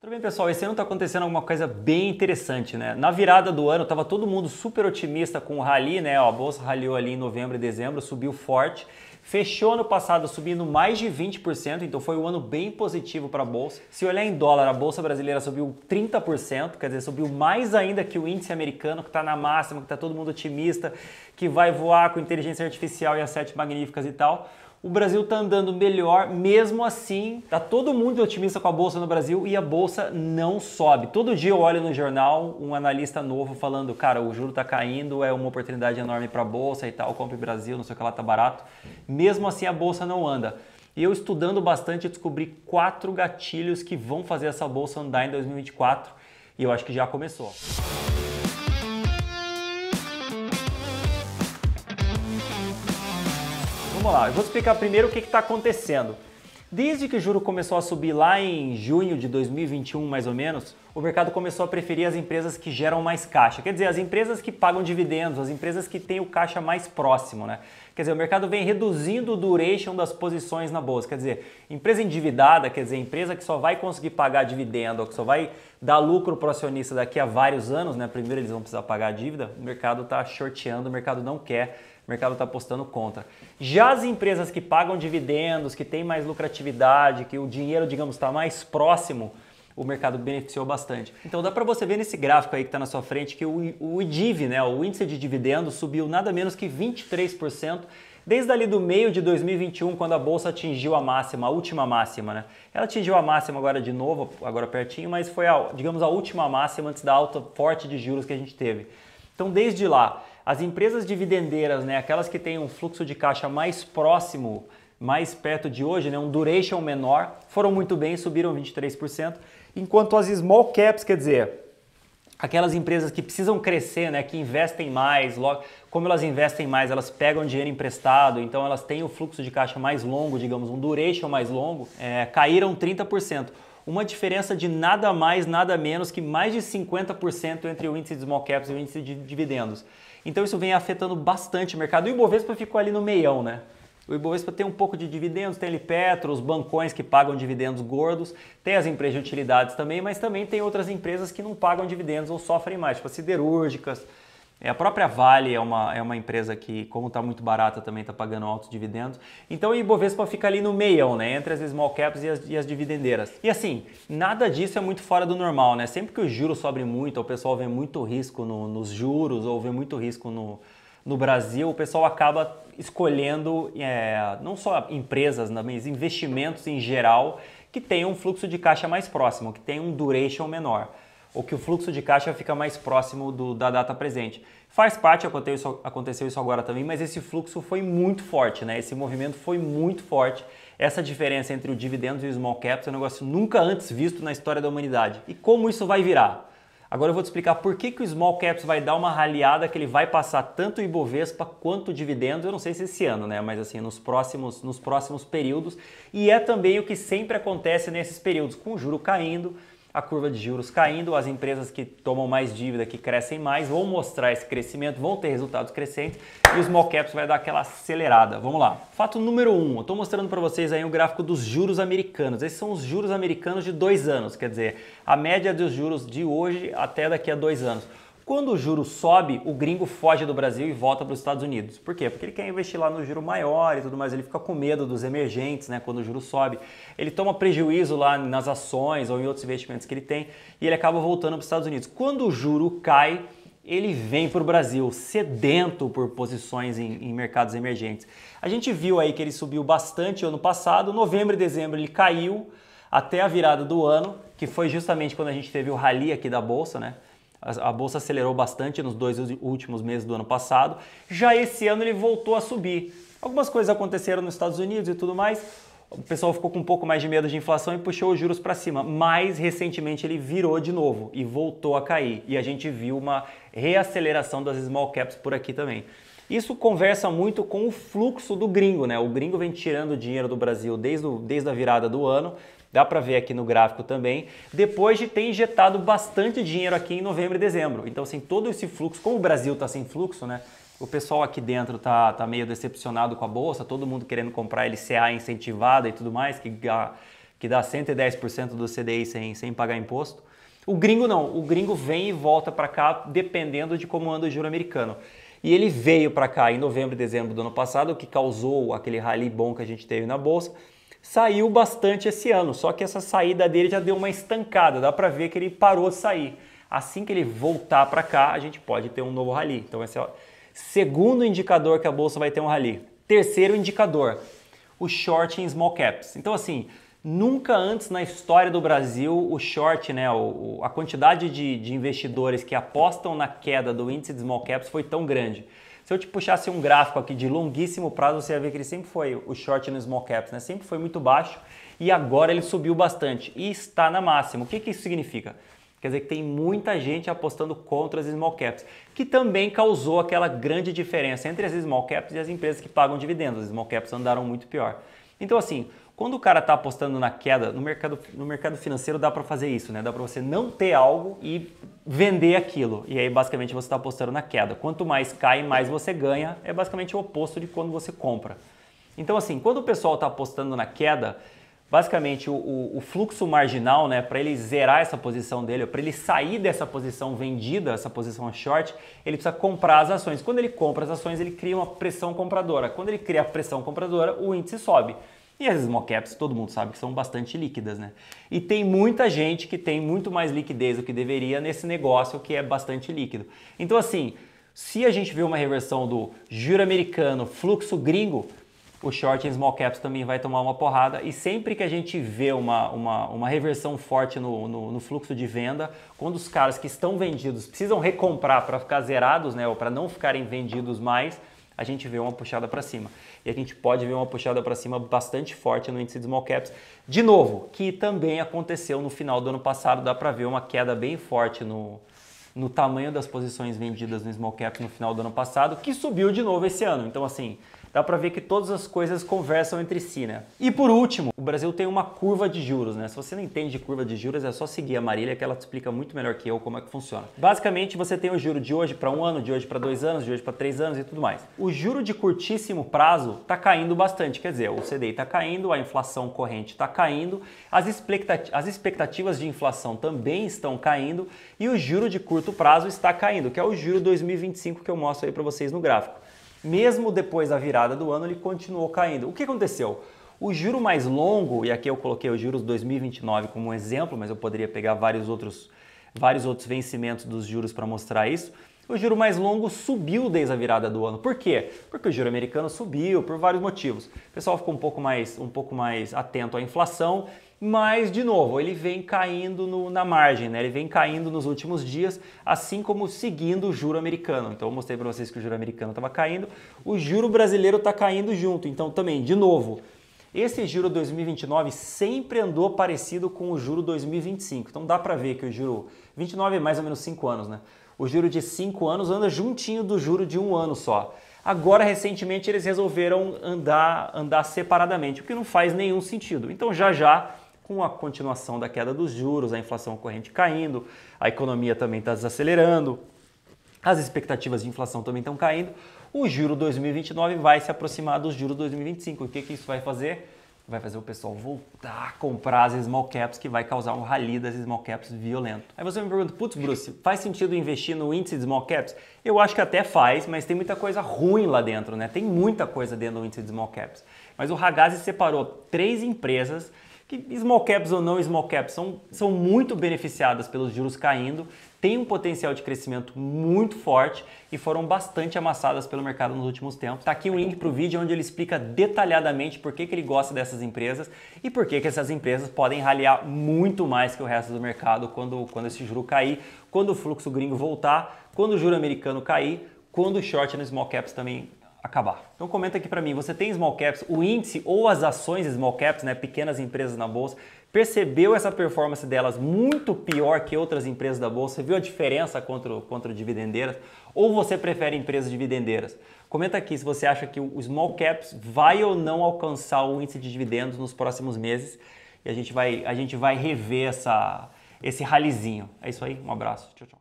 Tudo bem, pessoal? Esse ano está acontecendo alguma coisa bem interessante, né? Na virada do ano, estava todo mundo super otimista com o rally, né? Ó, a bolsa raliou ali em novembro e dezembro, subiu forte. Fechou ano passado subindo mais de 20%, então foi um ano bem positivo para a bolsa. Se olhar em dólar, a bolsa brasileira subiu 30%, quer dizer, subiu mais ainda que o índice americano, que está na máxima, que está todo mundo otimista, que vai voar com inteligência artificial e as sete magníficas e tal. O Brasil está andando melhor, mesmo assim, tá todo mundo otimista com a bolsa no Brasil e a bolsa não sobe. Todo dia eu olho no jornal um analista novo falando, cara, o juro está caindo, é uma oportunidade enorme para a bolsa e tal, compre Brasil, não sei o que lá tá barato. Mesmo assim a bolsa não anda. E eu estudando bastante descobri quatro gatilhos que vão fazer essa bolsa andar em 2024 e eu acho que já começou. vamos lá, eu vou explicar primeiro o que está acontecendo. Desde que o juro começou a subir lá em junho de 2021, mais ou menos, o mercado começou a preferir as empresas que geram mais caixa. Quer dizer, as empresas que pagam dividendos, as empresas que têm o caixa mais próximo, né? Quer dizer, o mercado vem reduzindo o duration das posições na bolsa. Quer dizer, empresa endividada, quer dizer, empresa que só vai conseguir pagar dividendo, ou que só vai dar lucro para o acionista daqui a vários anos, né? Primeiro eles vão precisar pagar a dívida, o mercado está shorteando, o mercado não quer o mercado está apostando contra. Já as empresas que pagam dividendos, que têm mais lucratividade, que o dinheiro, digamos, está mais próximo, o mercado beneficiou bastante. Então dá para você ver nesse gráfico aí que está na sua frente que o, o IDIV, né, o índice de dividendos, subiu nada menos que 23% desde ali do meio de 2021, quando a bolsa atingiu a máxima, a última máxima, né? Ela atingiu a máxima agora de novo, agora pertinho, mas foi, a, digamos, a última máxima antes da alta forte de juros que a gente teve. Então, desde lá, as empresas dividendeiras, né, aquelas que têm um fluxo de caixa mais próximo, mais perto de hoje, né, um duration menor, foram muito bem, subiram 23%, enquanto as small caps, quer dizer, aquelas empresas que precisam crescer, né, que investem mais, logo, como elas investem mais, elas pegam dinheiro emprestado, então elas têm o fluxo de caixa mais longo, digamos, um duration mais longo, é, caíram 30%. Uma diferença de nada mais, nada menos que mais de 50% entre o índice de small caps e o índice de dividendos. Então isso vem afetando bastante o mercado. E o Ibovespa ficou ali no meião, né? O Ibovespa tem um pouco de dividendos, tem ali Petro, os bancões que pagam dividendos gordos, tem as empresas de utilidades também, mas também tem outras empresas que não pagam dividendos ou sofrem mais, tipo as siderúrgicas, é, a própria Vale é uma, é uma empresa que, como está muito barata, também está pagando altos dividendos. Então o Ibovespa fica ali no meio, né? Entre as small caps e as, e as dividendeiras. E assim, nada disso é muito fora do normal, né? Sempre que o juro sobe muito, o pessoal vê muito risco no, nos juros ou vê muito risco no, no Brasil, o pessoal acaba escolhendo é, não só empresas, né, mas investimentos em geral que tenham um fluxo de caixa mais próximo, que tenham um duration menor ou que o fluxo de caixa fica mais próximo do, da data presente. Faz parte, aconteceu isso, aconteceu isso agora também, mas esse fluxo foi muito forte, né? Esse movimento foi muito forte. Essa diferença entre o dividendos e o small caps é um negócio nunca antes visto na história da humanidade. E como isso vai virar? Agora eu vou te explicar por que, que o small caps vai dar uma raliada que ele vai passar tanto o Ibovespa quanto o dividendos, eu não sei se esse ano, né, mas assim, nos próximos, nos próximos períodos, e é também o que sempre acontece nesses períodos, com o juro caindo, a curva de juros caindo, as empresas que tomam mais dívida, que crescem mais, vão mostrar esse crescimento, vão ter resultados crescentes e os small caps vai dar aquela acelerada. Vamos lá. Fato número 1, um, eu estou mostrando para vocês aí o um gráfico dos juros americanos. Esses são os juros americanos de dois anos, quer dizer, a média dos juros de hoje até daqui a dois anos. Quando o juro sobe, o gringo foge do Brasil e volta para os Estados Unidos. Por quê? Porque ele quer investir lá no juro maior e tudo mais, ele fica com medo dos emergentes, né? Quando o juro sobe, ele toma prejuízo lá nas ações ou em outros investimentos que ele tem e ele acaba voltando para os Estados Unidos. Quando o juro cai, ele vem para o Brasil sedento por posições em, em, mercados emergentes. A gente viu aí que ele subiu bastante ano passado, novembro e dezembro ele caiu até a virada do ano, que foi justamente quando a gente teve o rally aqui da bolsa, né? A, bolsa acelerou bastante nos dois últimos meses do ano passado. Já esse ano ele voltou a subir. Algumas coisas aconteceram nos Estados Unidos e tudo mais. O pessoal ficou com um pouco mais de medo de inflação e puxou os juros para cima. Mas recentemente ele virou de novo e voltou a cair. E a gente viu uma reaceleração das small caps por aqui também. Isso conversa muito com o fluxo do gringo, né? O gringo vem tirando dinheiro do Brasil desde, o, desde a virada do ano, Dá para ver aqui no gráfico também, depois de ter injetado bastante dinheiro aqui em novembro e dezembro. Então, assim, todo esse fluxo, como o Brasil está sem fluxo, né? O pessoal aqui dentro tá, tá meio decepcionado com a bolsa, todo mundo querendo comprar LCA incentivada e tudo mais, que, que dá 110% do CDI sem, sem pagar imposto. O gringo não, o gringo vem e volta para cá dependendo de como anda o juro americano. E ele veio para cá em novembro e dezembro do ano passado, o que causou aquele rally bom que a gente teve na bolsa saiu bastante esse ano, só que essa saída dele já deu uma estancada, dá para ver que ele parou de sair. Assim que ele voltar para cá, a gente pode ter um novo rally. Então esse é o segundo indicador que a bolsa vai ter um rally. Terceiro indicador, o short em small caps. Então assim, Nunca antes na história do Brasil o short, né, o, a quantidade de, de investidores que apostam na queda do índice de small caps foi tão grande. Se eu te puxasse um gráfico aqui de longuíssimo prazo, você ia ver que ele sempre foi o short no small caps, né? Sempre foi muito baixo e agora ele subiu bastante e está na máxima. O que, que isso significa? Quer dizer que tem muita gente apostando contra as small caps, que também causou aquela grande diferença entre as small caps e as empresas que pagam dividendos. As small caps andaram muito pior. Então, assim, quando o cara está apostando na queda, no mercado, no mercado financeiro dá para fazer isso, né? Dá para você não ter algo e vender aquilo. E aí basicamente você está apostando na queda. Quanto mais cai, mais você ganha. É basicamente o oposto de quando você compra. Então assim, quando o pessoal está apostando na queda, basicamente o, o, o, fluxo marginal, né, para ele zerar essa posição dele, para ele sair dessa posição vendida, essa posição short, ele precisa comprar as ações. Quando ele compra as ações, ele cria uma pressão compradora. Quando ele cria a pressão compradora, o índice sobe. E as small caps, todo mundo sabe que são bastante líquidas, né? E tem muita gente que tem muito mais liquidez do que deveria nesse negócio que é bastante líquido. Então, assim, se a gente vê uma reversão do juro americano, fluxo gringo, o short em small caps também vai tomar uma porrada. E sempre que a gente vê uma, uma, uma reversão forte no, no, no, fluxo de venda, quando os caras que estão vendidos precisam recomprar para ficar zerados, né, ou para não ficarem vendidos mais, a gente vê uma puxada para cima. E a gente pode ver uma puxada para cima bastante forte no índice de small caps, de novo, que também aconteceu no final do ano passado, dá para ver uma queda bem forte no, no tamanho das posições vendidas no small cap no final do ano passado, que subiu de novo esse ano. Então, assim, dá para ver que todas as coisas conversam entre si, né? E por último, o Brasil tem uma curva de juros, né? Se você não entende curva de juros, é só seguir a Marília que ela te explica muito melhor que eu como é que funciona. Basicamente, você tem o juro de hoje para um ano, de hoje para dois anos, de hoje para três anos e tudo mais. O juro de curtíssimo prazo está caindo bastante, quer dizer, o CDI está caindo, a inflação corrente está caindo, as expectativas de inflação também estão caindo e o juro de curto curto prazo está caindo, que é o juro 2025 que eu mostro aí para vocês no gráfico. Mesmo depois da virada do ano, ele continuou caindo. O que aconteceu? O juro mais longo, e aqui eu coloquei o juros 2029 como um exemplo, mas eu poderia pegar vários outros, vários outros vencimentos dos juros para mostrar isso. O juro mais longo subiu desde a virada do ano. Por quê? Porque o juro americano subiu por vários motivos. O pessoal ficou um pouco mais, um pouco mais atento à inflação mas, de novo, ele vem caindo no, na margem, né? ele vem caindo nos últimos dias, assim como seguindo o juro americano. Então, eu mostrei para vocês que o juro americano estava caindo, o juro brasileiro está caindo junto. Então, também, de novo, esse juro 2029 sempre andou parecido com o juro 2025. Então, dá para ver que o juro 29 é mais ou menos 5 anos, né? O juro de 5 anos anda juntinho do juro de um ano só. Agora, recentemente, eles resolveram andar, andar separadamente, o que não faz nenhum sentido. Então, já já com a continuação da queda dos juros, a inflação corrente caindo, a economia também está desacelerando, as expectativas de inflação também estão caindo, o juro 2029 vai se aproximar do juro 2025. O que, que isso vai fazer? vai fazer o pessoal voltar a comprar as small caps, que vai causar um rally das small caps violento. Aí você me pergunta, putz, Bruce, faz sentido investir no índice de small caps? Eu acho que até faz, mas tem muita coisa ruim lá dentro, né? Tem muita coisa dentro do índice de small caps. Mas o Ragazzi separou três empresas que small caps ou não small caps são, são muito beneficiadas pelos juros caindo, têm um potencial de crescimento muito forte e foram bastante amassadas pelo mercado nos últimos tempos. Está aqui um link para o vídeo onde ele explica detalhadamente por que, que ele gosta dessas empresas e por que, que essas empresas podem raliar muito mais que o resto do mercado quando, quando esse juro cair, quando o fluxo gringo voltar, quando o juro americano cair, quando o short no small caps também acabar. Então comenta aqui para mim, você tem small caps, o índice ou as ações small caps, né, pequenas empresas na bolsa, percebeu essa performance delas muito pior que outras empresas da bolsa? Você viu a diferença contra, contra dividendeiras? Ou você prefere empresas dividendeiras? Comenta aqui se você acha que o small caps vai ou não alcançar o índice de dividendos nos próximos meses e a gente vai, a gente vai rever essa, esse ralizinho. É isso aí, um abraço, tchau, tchau.